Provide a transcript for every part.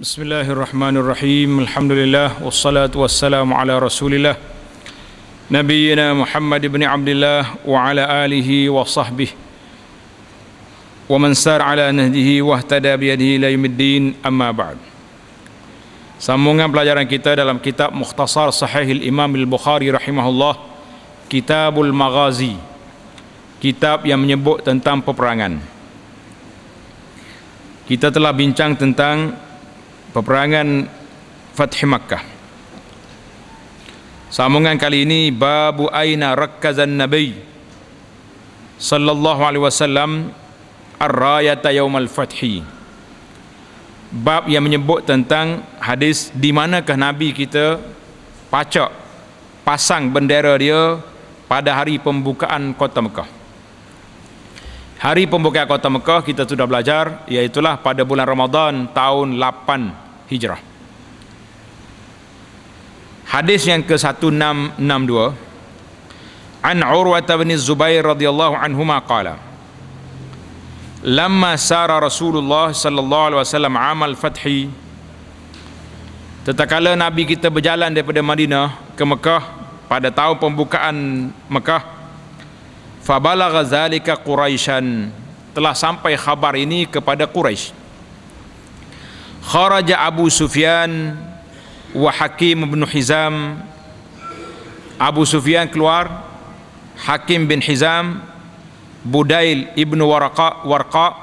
Bismillahirrahmanirrahim. Alhamdulillah wassalatu wassalamu ala Rasulillah Nabiyyina Muhammad ibn Abdullah wa ala alihi wa sahbihi wa man ala nahdihi wa ihtada bi la yumiddin amma ba'd. Sambungan pelajaran kita dalam kitab Mukhtasar Sahih Imam Al-Bukhari rahimahullah Kitabul Maghazi. Kitab yang menyebut tentang peperangan. Kita telah bincang tentang peperangan Fathu Makkah. Sambungan kali ini babu aina rakkazan nabi sallallahu alaihi wasallam ar-rayat yaumal fathi. Bab yang menyebut tentang hadis di manakah nabi kita pacak pasang bendera dia pada hari pembukaan kota Mekah hari pembukaan kota Mekah kita sudah belajar iaitulah pada bulan Ramadan tahun 8 Hijrah hadis yang ke-1662 An Urwah bin Zubair radhiyallahu anhu maqala Lama sara Rasulullah sallallahu alaihi wasallam amal fathi Tetakala Nabi kita berjalan daripada Madinah ke Mekah pada tahun pembukaan Mekah Fabalagha zalika Quraisyan telah sampai khabar ini kepada Quraisy. Kharaja Abu Sufyan wa Hakim bin Hizam Abu Sufyan keluar Hakim bin Hizam Budail ibnu Warqa Warqa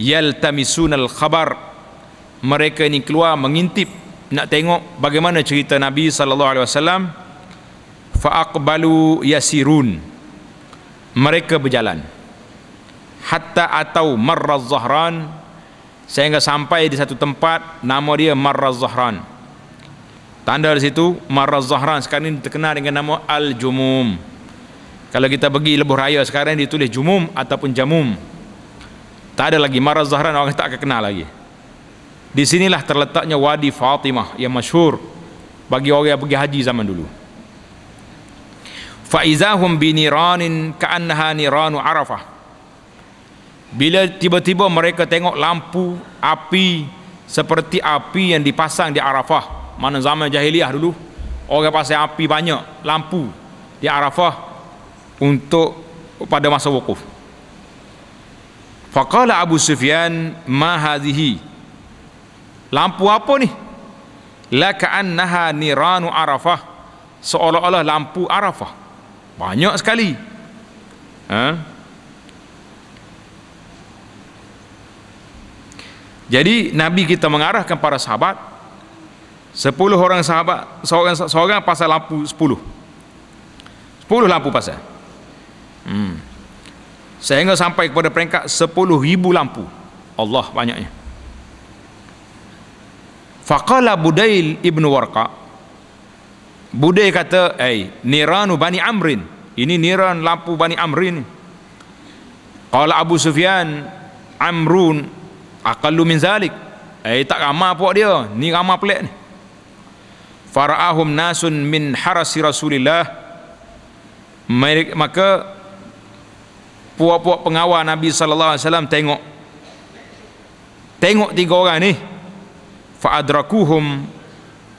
yaltamisun al khabar mereka ini keluar mengintip nak tengok bagaimana cerita Nabi sallallahu alaihi wasallam fa aqbalu yasirun mereka berjalan hatta atau marraz zahran sehingga sampai di satu tempat nama dia marraz zahran tanda di situ marraz zahran sekarang ini terkenal dengan nama al jumum kalau kita pergi lebuh raya sekarang ini ditulis jumum ataupun jamum tak ada lagi marraz zahran orang tak akan kenal lagi di sinilah terletaknya wadi fatimah yang masyhur bagi orang yang pergi haji zaman dulu faizahum biniranin ka'annaha niranu arafah bila tiba-tiba mereka tengok lampu api seperti api yang dipasang di arafah mana zaman jahiliah dulu orang pasang api banyak lampu di arafah untuk pada masa wukuf faqala abu sufyan ma hadhihi lampu apa ni la ka'annaha niranu arafah seolah-olah lampu arafah banyak sekali ha? jadi Nabi kita mengarahkan para sahabat 10 orang sahabat seorang, seorang pasal lampu 10 10 lampu pasal hmm. sehingga sampai kepada peringkat 10 ribu lampu Allah banyaknya Faqala Budail ibnu Warqa Bude kata, "Ai, niranu Bani Amrin. Ini niran lampu Bani Amrin." Qala Abu Sufyan, "Amrun aqallu min zalik." Ai tak ramah puak dia. Ni ramah pelik ni. Fara'ahum nasun min harasi Rasulillah. Maka puak-puak pengawal Nabi sallallahu alaihi wasallam tengok tengok tiga orang ni fa'adrakuhum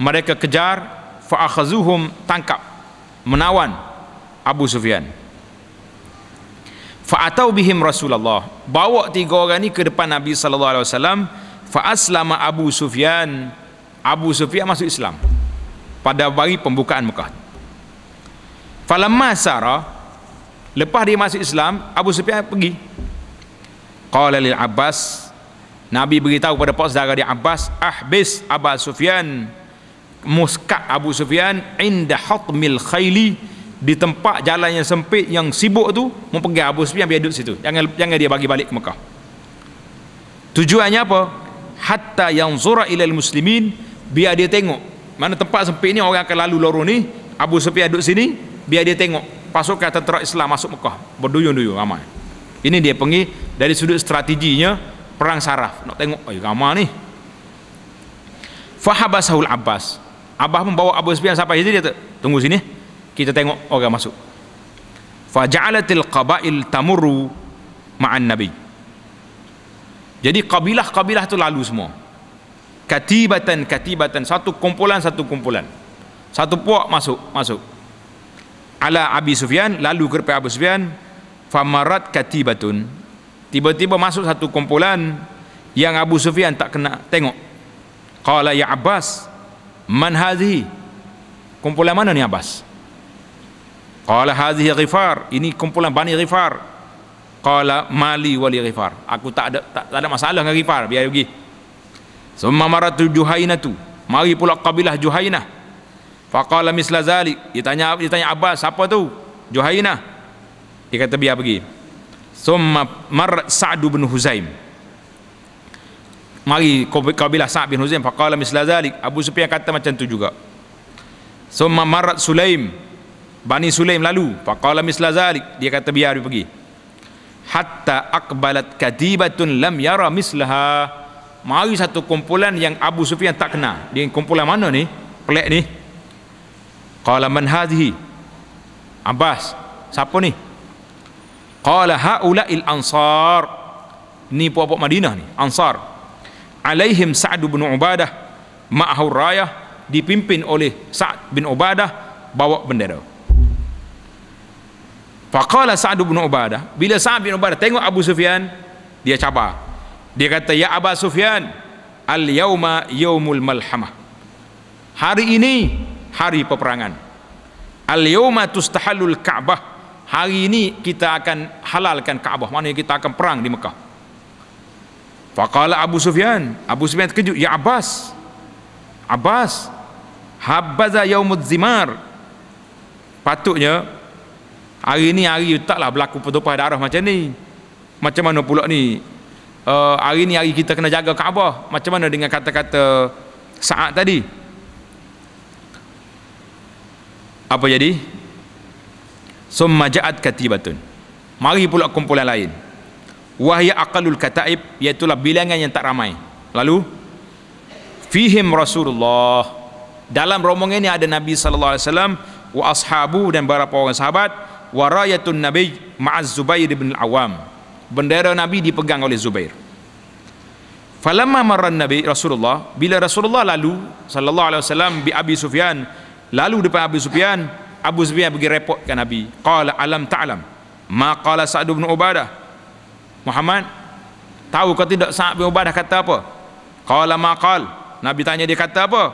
mereka kejar fa'akhazuhum tangkap menawan Abu Sufyan fa'atau bihim Rasulullah bawa tiga orang ini ke depan Nabi sallallahu alaihi wasallam fa'aslama Abu Sufyan Abu Sufyan masuk Islam pada hari pembukaan Mekah falamma sara lepas dia masuk Islam Abu Sufyan pergi qala lil Abbas Nabi beritahu kepada pak saudara dia Abbas ahbis Abu Sufyan Muska Abu Sufyan inda hatmil khayli di tempat jalan yang sempit yang sibuk tu mau pergi Abu Sufyan biar duduk situ jangan jangan dia bagi balik ke Mekah tujuannya apa hatta yang zura ilal muslimin biar dia tengok mana tempat sempit ni orang akan lalu lorong ni Abu Sufyan duduk sini biar dia tengok pasukan tentera Islam masuk Mekah berduyun-duyun ramai ini dia pergi dari sudut strateginya perang saraf nak tengok oi ramai ni Fahabasahul Abbas Abah pun bawa Abu Sufyan sampai sini dia tu? tunggu sini. Kita tengok orang masuk. Faja'alatil qaba'il tamuru ma'an nabi. Jadi kabilah-kabilah tu lalu semua. Katibatan katibatan satu kumpulan satu kumpulan. Satu puak masuk masuk. Ala Abi Sufyan lalu ke kepada Abu Sufyan famarat katibatun. Tiba-tiba masuk satu kumpulan yang Abu Sufyan tak kena tengok. Qala ya Abbas, man hazihi kumpulan mana ni Abbas qala hazihi ghifar ini kumpulan Bani Ghifar qala mali wali ghifar aku tak ada tak, tak ada masalah dengan ghifar biar pergi summa maratu juhainatu mari pula kabilah juhainah faqala misla zalik ditanya ditanya Abbas siapa tu juhainah dia kata biar pergi summa mar Sadu bin huzaim mari kabilah Sa'ad bin Huzaim faqala misla zalik Abu Sufyan kata macam tu juga summa marat Sulaim Bani Sulaim lalu faqala misla zalik dia kata biar dia pergi hatta akbalat kadibatun lam yara mislaha mari satu kumpulan yang Abu Sufyan tak kenal dia kumpulan mana ni pelik ni qala man hadhi Abbas siapa ni qala haula'il ansar ni puak-puak Madinah ni ansar alaihim Saad bin Ubadah ma'ahur raya dipimpin oleh Saad bin Ubadah bawa bendera faqala Saad bin Ubadah bila Saad bin Ubadah tengok Abu Sufyan dia cabar dia kata ya Abu Sufyan al yauma yaumul malhamah hari ini hari peperangan al yauma tustahallul ka'bah hari ini kita akan halalkan ka'bah maknanya kita akan perang di Mekah Faqala Abu Sufyan, Abu Sufyan terkejut, "Ya Abbas, Abbas, habaza yaumud zimar." Patutnya hari ni hari taklah berlaku pertumpahan darah macam ni. Macam mana pula ni? Uh, hari ni hari kita kena jaga Kaabah. Macam mana dengan kata-kata saat tadi? Apa jadi? Summa ja'at katibatun. Mari pula kumpulan lain wahya aqalul kataib iaitu bilangan yang tak ramai lalu fihim rasulullah dalam rombongan ini ada nabi sallallahu alaihi wasallam wa ashabu dan beberapa orang sahabat wa rayatun nabi ma'az zubair bin al-awam bendera nabi dipegang oleh zubair falamma marra nabi rasulullah bila rasulullah lalu sallallahu alaihi wasallam bi abi sufyan lalu depan abi sufyan abu sufyan bagi report nabi qala alam ta'lam ma qala sa'd bin ubadah Muhammad tahu ke tidak Sa'ad bin Ubadah kata apa qala maqal Nabi tanya dia kata apa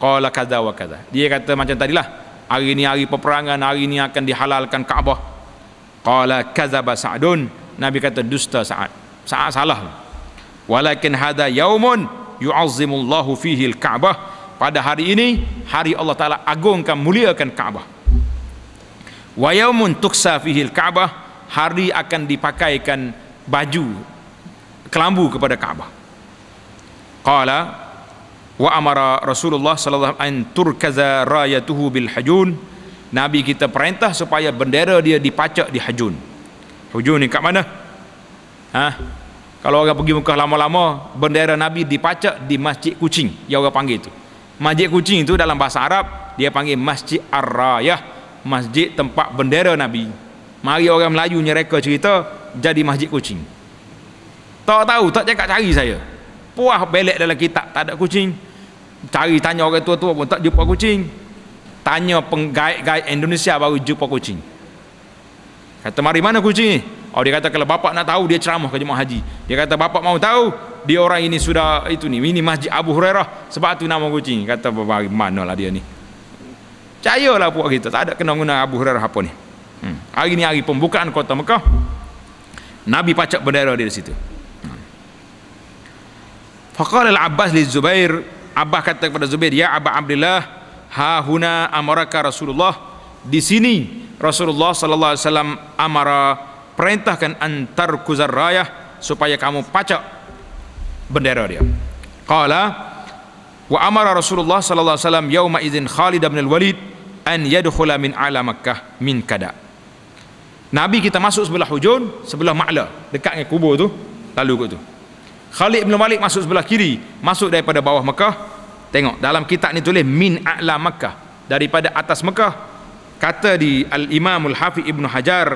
qala kadza wa kadza dia kata macam tadilah hari ini hari peperangan hari ini akan dihalalkan Kaabah qala kadzaba Sa'dun Nabi kata dusta Sa'ad Sa'ad salah walakin hadha yaumun yu'azzimullahu fihi al-Ka'bah pada hari ini hari Allah Taala agungkan muliakan Kaabah wa yaumun tuksa fihi al-Ka'bah hari akan dipakaikan baju kelambu kepada Kaabah. Qala wa amara Rasulullah sallallahu alaihi wasallam an turkaza rayatuhu bil hajun. Nabi kita perintah supaya bendera dia dipacak di hajun. Hajun ni kat mana? Ha? Kalau orang pergi Mekah lama-lama, bendera Nabi dipacak di Masjid Kucing, yang orang panggil itu. Masjid Kucing itu dalam bahasa Arab, dia panggil Masjid Ar-Rayah, masjid tempat bendera Nabi. Mari orang Melayu nyereka cerita, jadi masjid kucing tak tahu tak cakap cari saya puah belek dalam kitab tak ada kucing cari tanya orang tua-tua pun tak jumpa kucing tanya penggait-gait Indonesia baru jumpa kucing kata mari mana kucing ni oh dia kata kalau bapak nak tahu dia ceramah ke jemaah haji dia kata bapak mau tahu dia orang ini sudah itu ni ini masjid Abu Hurairah sebab tu nama kucing kata mari lah dia ni cayalah puak kita tak ada kena guna Abu Hurairah apa ni hmm. hari ni hari pembukaan kota Mekah Nabi pacak bendera dia di situ. Faqala al-Abbas li Zubair, Abbas kata kepada Zubair, "Ya Abu Abdullah, ha huna amaraka Rasulullah di sini Rasulullah sallallahu alaihi wasallam amara perintahkan antar kuzarrayah supaya kamu pacak bendera dia." Qala wa amara Rasulullah sallallahu alaihi wasallam yauma idzin Khalid bin Al-Walid an yadkhula min ala Makkah min kada'. Nabi kita masuk sebelah hujun, sebelah ma'la, dekat dengan kubur tu, lalu kot tu. Khalid bin Malik masuk sebelah kiri, masuk daripada bawah Mekah. Tengok, dalam kitab ni tulis min a'la Mekah, daripada atas Mekah. Kata di Al-Imamul Hafiz Ibn Hajar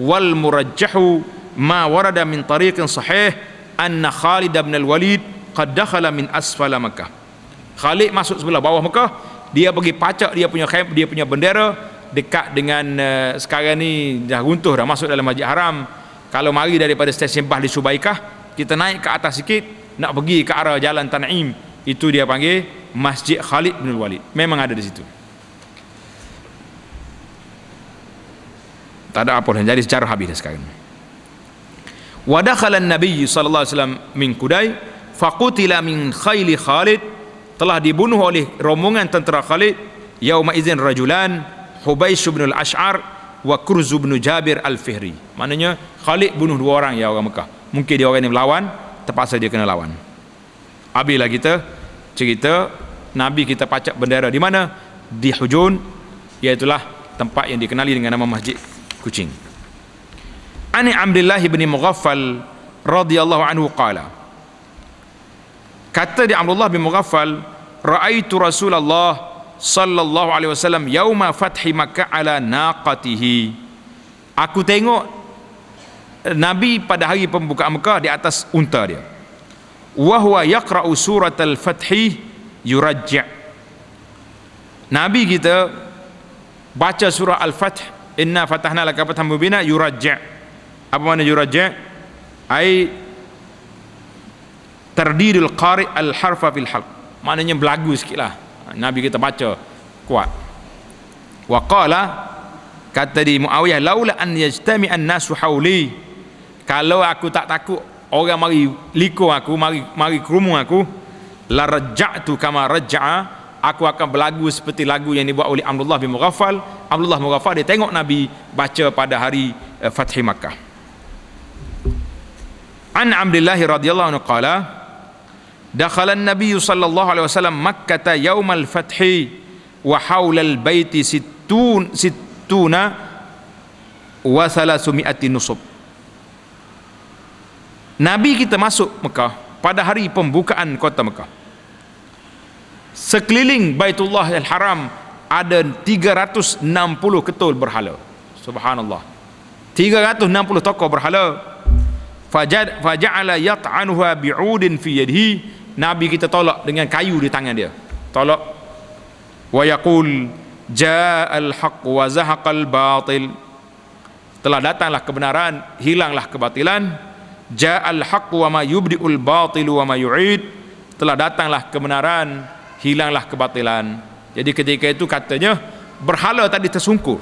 wal murajjahu ma warada min tariqin sahih anna Khalid bin Al-Walid qad dakhala min asfala Mekah. Khalid masuk sebelah bawah Mekah, dia pergi pacak dia punya khayb, dia punya bendera, dekat dengan uh, sekarang ni dah runtuh dah masuk dalam Masjid Haram. Kalau mari daripada stesen Bah di Subaikah, kita naik ke atas sikit nak pergi ke arah jalan tanaim Itu dia panggil Masjid Khalid bin Walid. Memang ada di situ. Tak ada apa yang jadi secara habis dah sekarang. Wa nabi sallallahu alaihi wasallam min kudai, fa qutila min khaili Khalid telah dibunuh oleh rombongan tentera Khalid yauma izin rajulan Hubaysh bin Al-Ash'ar wa Kurz bin Jabir Al-Fihri. Maknanya Khalid bunuh dua orang ya orang Mekah. Mungkin dia orang ini melawan, terpaksa dia kena lawan. Abilah kita cerita Nabi kita pacak bendera di mana? Di Hujun, iaitulah tempat yang dikenali dengan nama Masjid Kucing. Ani Amrillah bin Mughaffal radhiyallahu anhu qala Kata di Amrullah bin Mughaffal ra'aitu Rasulullah sallallahu alaihi wasallam yauma fathi makkah ala naqatihi aku tengok eh, nabi pada hari pembukaan makkah di atas unta dia wa huwa yaqra'u surat al-fathi yurajj' nabi kita baca surah al-fath inna fatahna laka fatham mubina yurajj' apa makna yurajj' ai terdiri qari al-harfa fil halq maknanya berlagu sikitlah Nabi kita baca kuat. Waqala kata di Muawiyah laula an yajtami an nasu hauli. Kalau aku tak takut orang mari liko aku, mari mari kerumun aku, la raja'tu kama raja'a aku akan berlagu seperti lagu yang dibuat oleh Abdullah bin Mughaffal. Abdullah Mughaffal dia tengok Nabi baca pada hari uh, Fathih Makkah. An Abdullah radhiyallahu anhu qala Dakhalan Nabi sallallahu alaihi wasallam Makkah yaumal fathi wa haulal baiti sittun sittuna wa salasumi'ati nusub. Nabi kita masuk Mekah pada hari pembukaan kota Mekah. Sekeliling Baitullah Al-Haram ada 360 ketul berhala. Subhanallah. 360 tokoh berhala. Faja'ala yat'anuha bi'udin fi yadihi Nabi kita tolak dengan kayu di tangan dia. Tolak. Wa yaqul ja'al haqq wa zahaqal batil. Telah datanglah kebenaran, hilanglah kebatilan. Ja'al haqq wa ma yubdiul batil wa ma yu'id. Telah datanglah kebenaran, hilanglah kebatilan. Jadi ketika itu katanya berhala tadi tersungkur.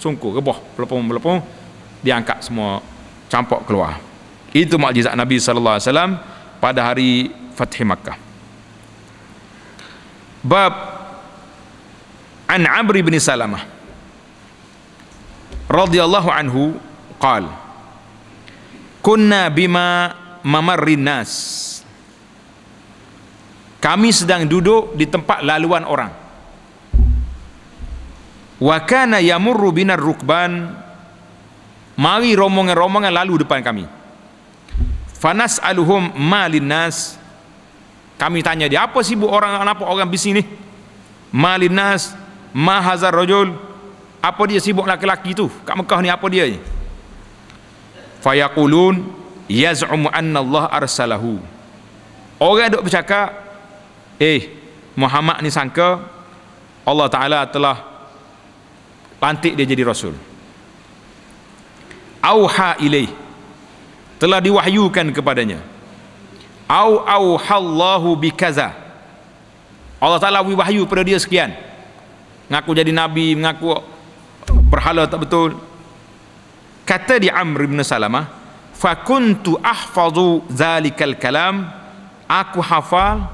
Sungkur ke bawah, melepuh-melepuh diangkat semua campak keluar. Itu mukjizat Nabi sallallahu alaihi wasallam pada hari Fathih Makkah. Bab An Amr bin Salamah radhiyallahu anhu qal Kunna bima mamarrin nas Kami sedang duduk di tempat laluan orang Wa kana yamurru binar rukban Mari rombongan-rombongan lalu depan kami Fanas aluhum malin kami tanya dia apa sih bu orang kenapa orang bising ni malinas mahazar rajul apa dia sibuk laki-laki tu kat Mekah ni apa dia ni fayaqulun yaz'umu anna Allah arsalahu orang duk bercakap eh Muhammad ni sangka Allah Ta'ala telah lantik dia jadi Rasul awha ilaih telah diwahyukan kepadanya au au hallahu bikaza Allah Taala wahyu pada dia sekian mengaku jadi nabi mengaku berhala tak betul kata di Amr bin Salamah fakuntu ahfazu zalikal kalam aku hafal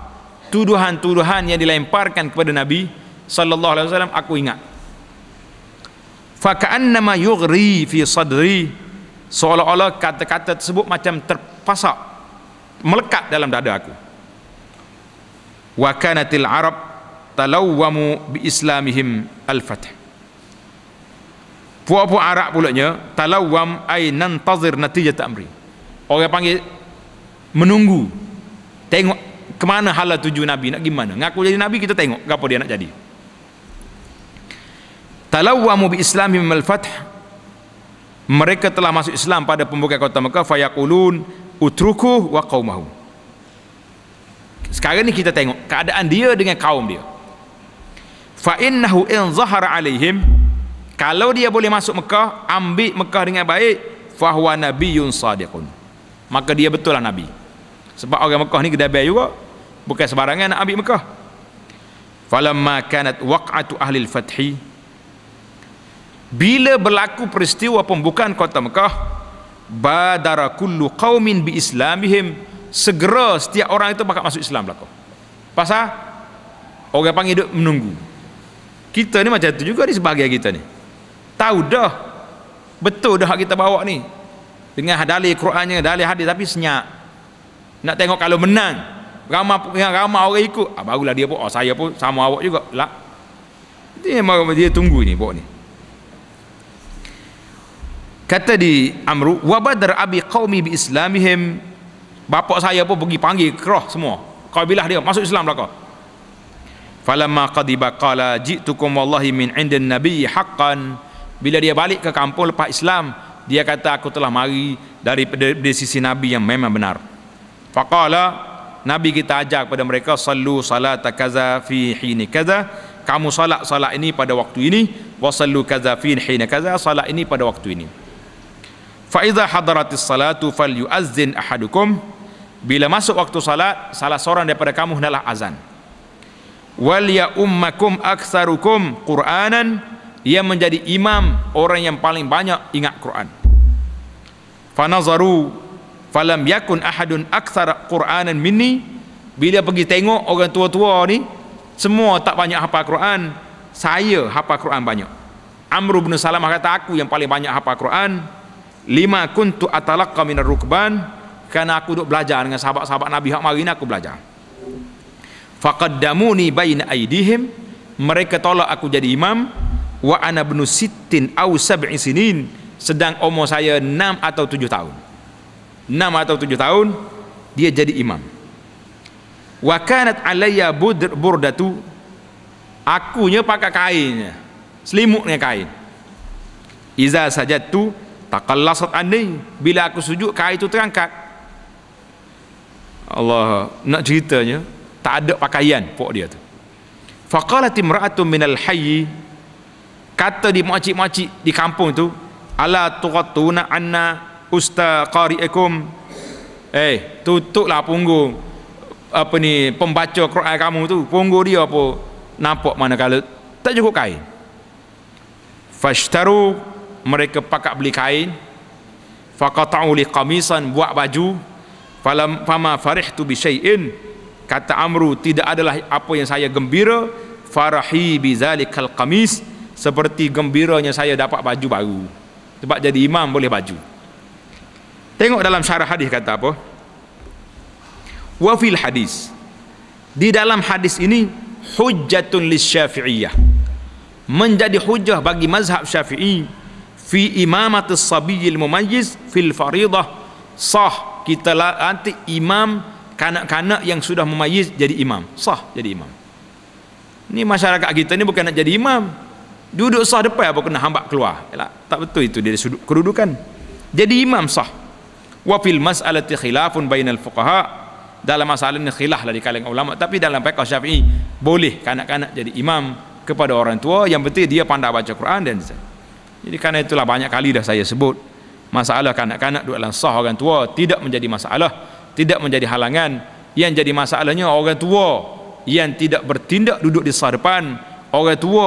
tuduhan-tuduhan yang dilemparkan kepada nabi sallallahu alaihi wasallam aku ingat fakannama yughri fi sadri seolah-olah kata-kata tersebut macam terpasak melekat dalam dada aku Wakanatil arab talawwamu bi islamihim al fath puak-puak arab pulaknya talawwam ay nantazir natijat amri orang panggil menunggu tengok ke mana hal lah tuju nabi nak gimana ngaku jadi nabi kita tengok apa dia nak jadi talawwamu bi islamihim al fath mereka telah masuk Islam pada pembukaan kota Mekah fayaqulun utruku wa qaumahu sekarang ni kita tengok keadaan dia dengan kaum dia fa innahu in zahara alaihim kalau dia boleh masuk Mekah ambil Mekah dengan baik fahuwa nabiyyun sadiqun maka dia betul lah nabi sebab orang Mekah ni kedai juga bukan sembarangan nak ambil Mekah falamma kanat waq'atu ahli al-fathi bila berlaku peristiwa pembukaan kota Mekah badara kullu qaumin bi islamihim segera setiap orang itu bakal masuk Islam belaka pasal orang panggil duk menunggu kita ni macam tu juga di sebagai kita ni tahu dah betul dah hak kita bawa ni dengan dalil Qurannya dalil hadis tapi senyap nak tengok kalau menang ramai dengan ramai orang ikut ah, barulah dia pun oh, saya pun sama awak juga lah dia mau dia tunggu ni bawa ni kata di Amru wabadar abi qaumi bi islamihim bapak saya pun pergi panggil kerah semua kabilah dia masuk Islam belaka falamma qadiba qala ji'tukum wallahi min indin nabi haqqan bila dia balik ke kampung lepas Islam dia kata aku telah mari dari, dari, dari sisi nabi yang memang benar faqala nabi kita ajar kepada mereka sallu salata kaza fi hini kaza kamu salat salat ini pada waktu ini wasallu kaza fi hini kaza salat ini pada waktu ini Faiza hadaratis salatu fal yu'azzin ahadukum Bila masuk waktu salat Salah seorang daripada kamu hendaklah azan Wal ya ummakum aksarukum Quranan Ia menjadi imam Orang yang paling banyak ingat Quran Fanazaru Falam yakin ahadun aksar Quranan mini Bila pergi tengok orang tua-tua ni Semua tak banyak hafal Quran Saya hafal Quran banyak Amru bin Salamah kata aku yang paling banyak hafal Quran lima kuntu atalaqa minar rukban karena aku duk belajar dengan sahabat-sahabat Nabi hak mari aku belajar faqaddamuni baina aidihim mereka tolak aku jadi imam wa ana ibn sittin aw sab'i sinin sedang umur saya 6 atau 7 tahun 6 atau 7 tahun dia jadi imam wa kanat alayya burdatu akunya pakai kainnya selimutnya dengan kain iza sajattu takallasat ani bila aku sujud kain itu terangkat Allah nak ceritanya tak ada pakaian pok dia tu faqalat imra'atu minal hayy kata di makcik-makcik di kampung tu ala tuqatuna anna usta qari'ikum eh tutuklah punggung apa ni pembaca Quran kamu tu punggung dia apa nampak mana kalau tak cukup kain fashtaru mereka pakat beli kain faqata'u li qamisan buat baju falam fama farihtu bi syai'in kata amru tidak adalah apa yang saya gembira farahi bi zalikal qamis seperti gembiranya saya dapat baju baru sebab jadi imam boleh baju tengok dalam syarah hadis kata apa wa fil hadis di dalam hadis ini hujjatun lis syafi'iyah menjadi hujah bagi mazhab syafi'i fi imamat sabiyil mumayyiz fil faridah sah kita nanti imam kanak-kanak yang sudah mumayyiz jadi imam sah jadi imam ni masyarakat kita ni bukan nak jadi imam duduk sah depan apa kena hamba keluar Yalah, tak betul itu dia sudut kedudukan jadi imam sah wa fil mas'alati khilafun bainal fuqaha dalam masalah ini khilaf lah di kalangan ulama tapi dalam fiqh syafi'i boleh kanak-kanak jadi imam kepada orang tua yang penting dia pandai baca Quran dan sebagainya jadi karena itulah banyak kali dah saya sebut masalah kanak-kanak duduk dalam sah orang tua tidak menjadi masalah, tidak menjadi halangan. Yang jadi masalahnya orang tua yang tidak bertindak duduk di sah depan, orang tua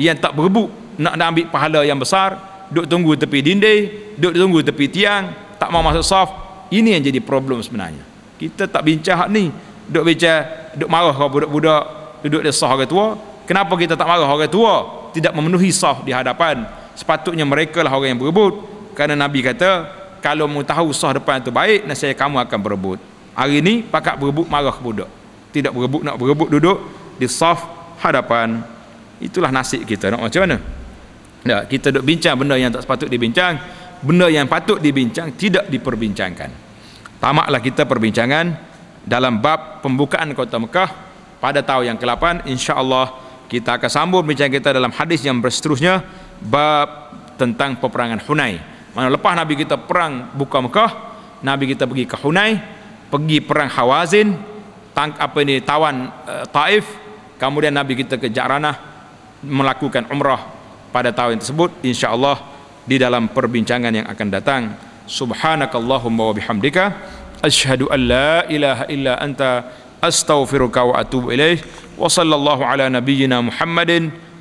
yang tak berebut nak, nak ambil pahala yang besar, duduk tunggu tepi dinding, duduk tunggu tepi tiang, tak mau masuk sah. Ini yang jadi problem sebenarnya. Kita tak bincang hak ni. Duduk bincang, duduk marah kau budak-budak, duduk di sah orang tua. Kenapa kita tak marah orang tua? Tidak memenuhi sah di hadapan sepatutnya mereka lah orang yang berebut kerana Nabi kata kalau mu tahu sah depan itu baik nasihat kamu akan berebut hari ini pakat berebut marah budak tidak berebut nak berebut duduk di sah hadapan itulah nasib kita nak macam mana tak, ya, kita duk bincang benda yang tak sepatut dibincang benda yang patut dibincang tidak diperbincangkan tamaklah kita perbincangan dalam bab pembukaan kota Mekah pada tahun yang ke-8 insyaAllah kita akan sambung bincang kita dalam hadis yang berseterusnya bab tentang peperangan Hunai. Mana lepas Nabi kita perang buka Mekah, Nabi kita pergi ke Hunai, pergi perang Hawazin, tang apa ini tawan uh, Taif, kemudian Nabi kita ke Jaranah melakukan umrah pada tahun tersebut insyaallah di dalam perbincangan yang akan datang. Subhanakallahumma wa ashadu asyhadu an la ilaha illa anta astaghfiruka wa atubu ilaik wa sallallahu ala nabiyyina Muhammadin